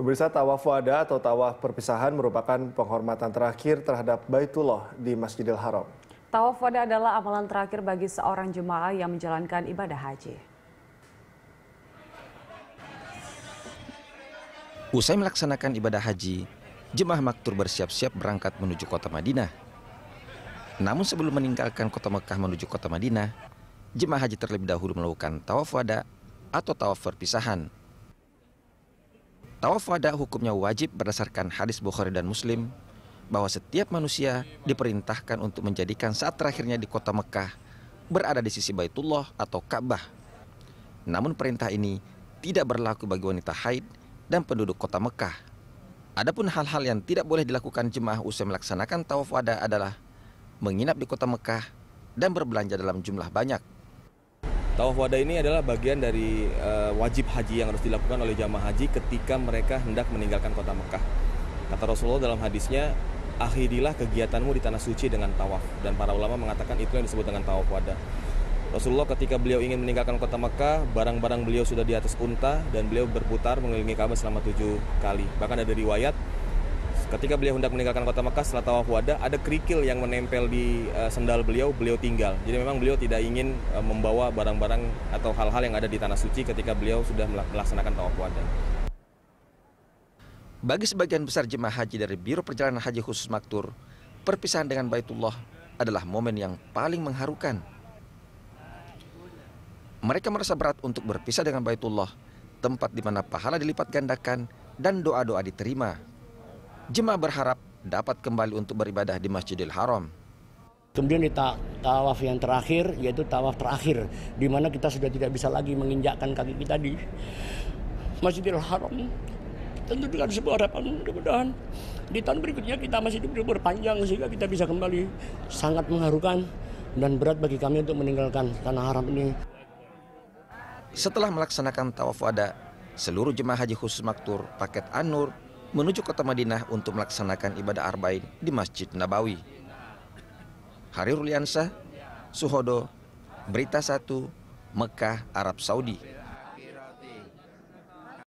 Pemirsa tawaf wada atau tawaf perpisahan merupakan penghormatan terakhir terhadap Baitullah di Masjidil Haram. Tawaf wada adalah amalan terakhir bagi seorang jemaah yang menjalankan ibadah haji. Usai melaksanakan ibadah haji, jemaah maktur bersiap-siap berangkat menuju kota Madinah. Namun sebelum meninggalkan kota Mekah menuju kota Madinah, jemaah haji terlebih dahulu melakukan tawaf wada atau tawaf perpisahan Tawaf wada hukumnya wajib berdasarkan hadis Bukhari dan Muslim bahwa setiap manusia diperintahkan untuk menjadikan saat terakhirnya di kota Mekah berada di sisi Baitullah atau Ka'bah. Namun perintah ini tidak berlaku bagi wanita haid dan penduduk kota Mekah. Adapun hal-hal yang tidak boleh dilakukan jemaah usai melaksanakan tawaf wada adalah menginap di kota Mekah dan berbelanja dalam jumlah banyak Tawaf wada ini adalah bagian dari uh, wajib haji yang harus dilakukan oleh jamaah haji ketika mereka hendak meninggalkan kota Mekah. Kata Rasulullah dalam hadisnya, akhirilah kegiatanmu di tanah suci dengan tawaf. Dan para ulama mengatakan itu yang disebut dengan tawaf wada. Rasulullah ketika beliau ingin meninggalkan kota Mekah, barang-barang beliau sudah di atas unta dan beliau berputar mengelilingi Ka'bah selama tujuh kali. Bahkan ada riwayat Ketika beliau hendak meninggalkan kota Mekah setelah tawaf wada, ada kerikil yang menempel di uh, sendal beliau, beliau tinggal. Jadi memang beliau tidak ingin uh, membawa barang-barang atau hal-hal yang ada di tanah suci ketika beliau sudah melaksanakan tawaf wada. Bagi sebagian besar jemaah haji dari Biro Perjalanan Haji Khusus Maktur, perpisahan dengan Baitullah adalah momen yang paling mengharukan. Mereka merasa berat untuk berpisah dengan Baitullah, tempat di mana pahala dilipat gandakan dan doa-doa diterima Jemaah berharap dapat kembali untuk beribadah di Masjidil Haram. Kemudian di tawaf yang terakhir, yaitu tawaf terakhir, di mana kita sudah tidak bisa lagi menginjakkan kaki kita di Masjidil Haram. Tentu dengan sebuah harapan mudah-mudahan di tahun berikutnya kita masih hidup berpanjang sehingga kita bisa kembali sangat mengharukan dan berat bagi kami untuk meninggalkan tanah haram ini. Setelah melaksanakan tawaf wada, seluruh jemaah haji khusus maktur paket Anur An menuju kota Madinah untuk melaksanakan ibadah Arba'in di Masjid Nabawi. Hari Ruliansa, Suhodo, Berita 1, Mekah, Arab Saudi.